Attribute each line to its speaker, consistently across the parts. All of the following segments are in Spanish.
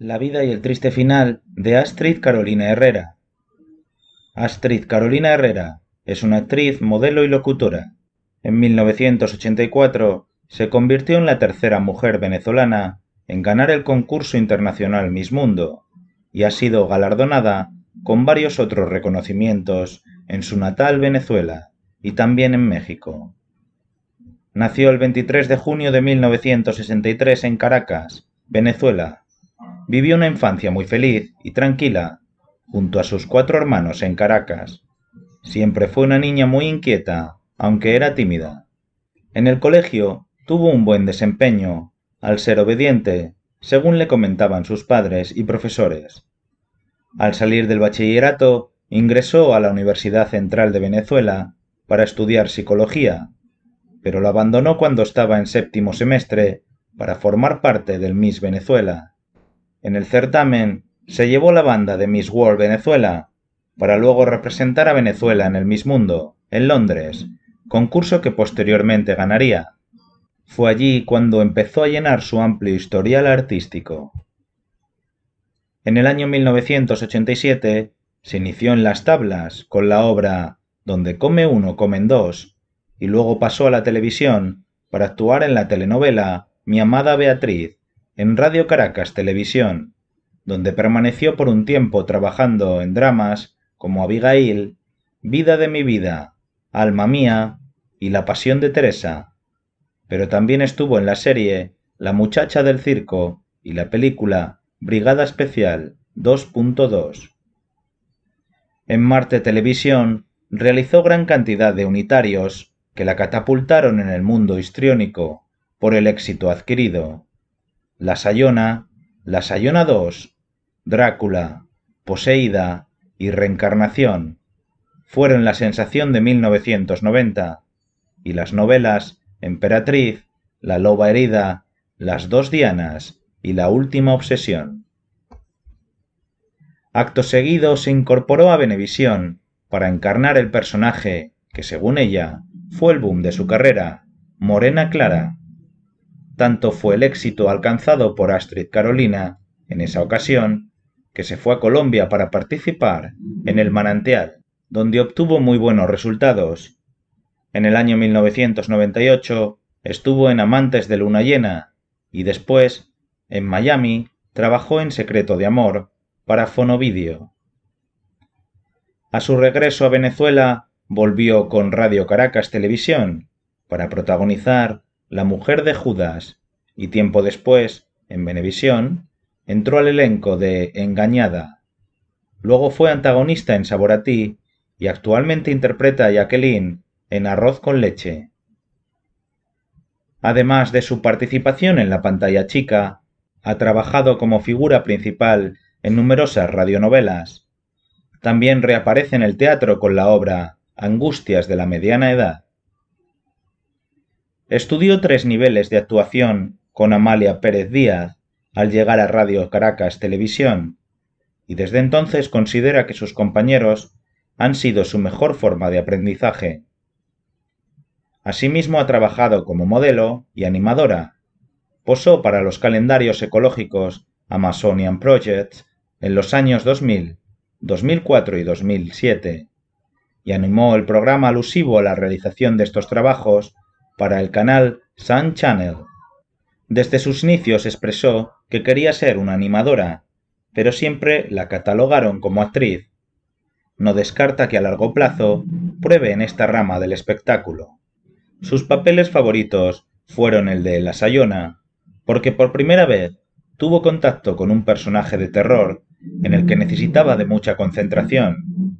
Speaker 1: La vida y el triste final de Astrid Carolina Herrera. Astrid Carolina Herrera es una actriz, modelo y locutora. En 1984 se convirtió en la tercera mujer venezolana en ganar el concurso internacional Miss Mundo y ha sido galardonada con varios otros reconocimientos en su natal Venezuela y también en México. Nació el 23 de junio de 1963 en Caracas, Venezuela Vivió una infancia muy feliz y tranquila junto a sus cuatro hermanos en Caracas. Siempre fue una niña muy inquieta, aunque era tímida. En el colegio tuvo un buen desempeño, al ser obediente, según le comentaban sus padres y profesores. Al salir del bachillerato, ingresó a la Universidad Central de Venezuela para estudiar psicología, pero lo abandonó cuando estaba en séptimo semestre para formar parte del Miss Venezuela. En el certamen se llevó la banda de Miss World Venezuela, para luego representar a Venezuela en el Miss Mundo, en Londres, concurso que posteriormente ganaría. Fue allí cuando empezó a llenar su amplio historial artístico. En el año 1987 se inició en las tablas con la obra Donde come uno, comen dos, y luego pasó a la televisión para actuar en la telenovela Mi amada Beatriz, en Radio Caracas Televisión, donde permaneció por un tiempo trabajando en dramas como Abigail, Vida de mi vida, Alma mía y La Pasión de Teresa, pero también estuvo en la serie La muchacha del circo y la película Brigada Especial 2.2. En Marte Televisión realizó gran cantidad de unitarios que la catapultaron en el mundo histriónico por el éxito adquirido. La Sayona, La Sayona 2, Drácula, Poseída y Reencarnación fueron la sensación de 1990, y las novelas Emperatriz, La Loba Herida, Las Dos Dianas y La Última Obsesión. Acto seguido se incorporó a Venevisión para encarnar el personaje que, según ella, fue el boom de su carrera, Morena Clara. Tanto fue el éxito alcanzado por Astrid Carolina en esa ocasión que se fue a Colombia para participar en el manantial, donde obtuvo muy buenos resultados. En el año 1998 estuvo en Amantes de Luna Llena y después, en Miami, trabajó en Secreto de Amor para Fonovideo. A su regreso a Venezuela, volvió con Radio Caracas Televisión para protagonizar la mujer de Judas, y tiempo después, en Venevisión, entró al elenco de Engañada. Luego fue antagonista en Saboratí y actualmente interpreta a Jacqueline en Arroz con leche. Además de su participación en la pantalla chica, ha trabajado como figura principal en numerosas radionovelas. También reaparece en el teatro con la obra Angustias de la mediana edad. Estudió tres niveles de actuación con Amalia Pérez Díaz al llegar a Radio Caracas Televisión, y desde entonces considera que sus compañeros han sido su mejor forma de aprendizaje. Asimismo ha trabajado como modelo y animadora. Posó para los calendarios ecológicos Amazonian Project en los años 2000, 2004 y 2007, y animó el programa alusivo a la realización de estos trabajos para el canal Sun Channel. Desde sus inicios expresó que quería ser una animadora, pero siempre la catalogaron como actriz. No descarta que a largo plazo pruebe en esta rama del espectáculo. Sus papeles favoritos fueron el de La Sayona, porque por primera vez tuvo contacto con un personaje de terror en el que necesitaba de mucha concentración.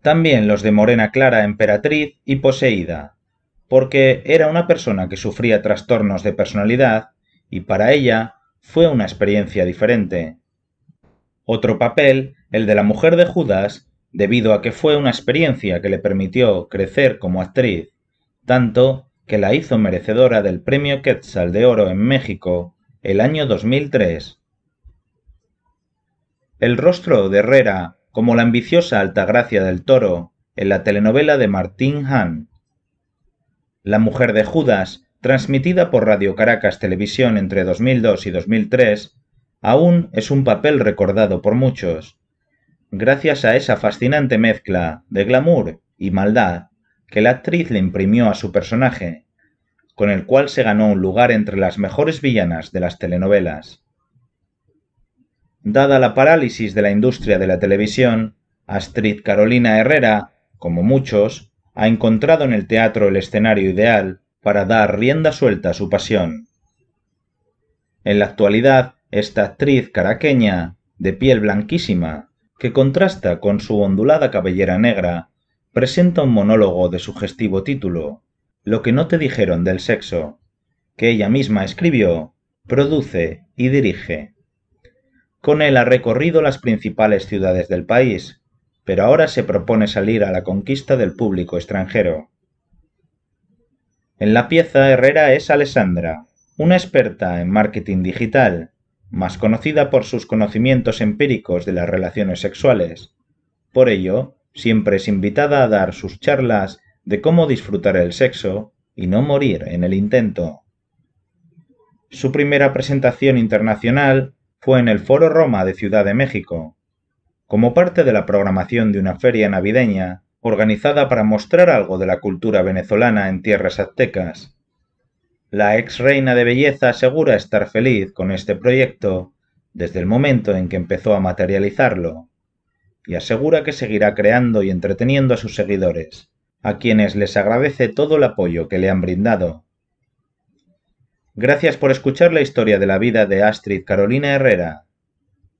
Speaker 1: También los de Morena Clara Emperatriz y Poseída, porque era una persona que sufría trastornos de personalidad y para ella fue una experiencia diferente. Otro papel, el de la mujer de Judas, debido a que fue una experiencia que le permitió crecer como actriz, tanto que la hizo merecedora del Premio Quetzal de Oro en México el año 2003. El rostro de Herrera, como la ambiciosa Altagracia del Toro, en la telenovela de Martín Hahn, la mujer de Judas, transmitida por Radio Caracas Televisión entre 2002 y 2003, aún es un papel recordado por muchos. Gracias a esa fascinante mezcla de glamour y maldad que la actriz le imprimió a su personaje, con el cual se ganó un lugar entre las mejores villanas de las telenovelas. Dada la parálisis de la industria de la televisión, Astrid Carolina Herrera, como muchos, ha encontrado en el teatro el escenario ideal para dar rienda suelta a su pasión. En la actualidad, esta actriz caraqueña, de piel blanquísima, que contrasta con su ondulada cabellera negra, presenta un monólogo de sugestivo título, Lo que no te dijeron del sexo, que ella misma escribió, produce y dirige. Con él ha recorrido las principales ciudades del país, pero ahora se propone salir a la conquista del público extranjero. En la pieza Herrera es Alessandra, una experta en marketing digital, más conocida por sus conocimientos empíricos de las relaciones sexuales. Por ello, siempre es invitada a dar sus charlas de cómo disfrutar el sexo y no morir en el intento. Su primera presentación internacional fue en el Foro Roma de Ciudad de México, como parte de la programación de una feria navideña organizada para mostrar algo de la cultura venezolana en tierras aztecas. La ex reina de belleza asegura estar feliz con este proyecto desde el momento en que empezó a materializarlo, y asegura que seguirá creando y entreteniendo a sus seguidores, a quienes les agradece todo el apoyo que le han brindado. Gracias por escuchar la historia de la vida de Astrid Carolina Herrera.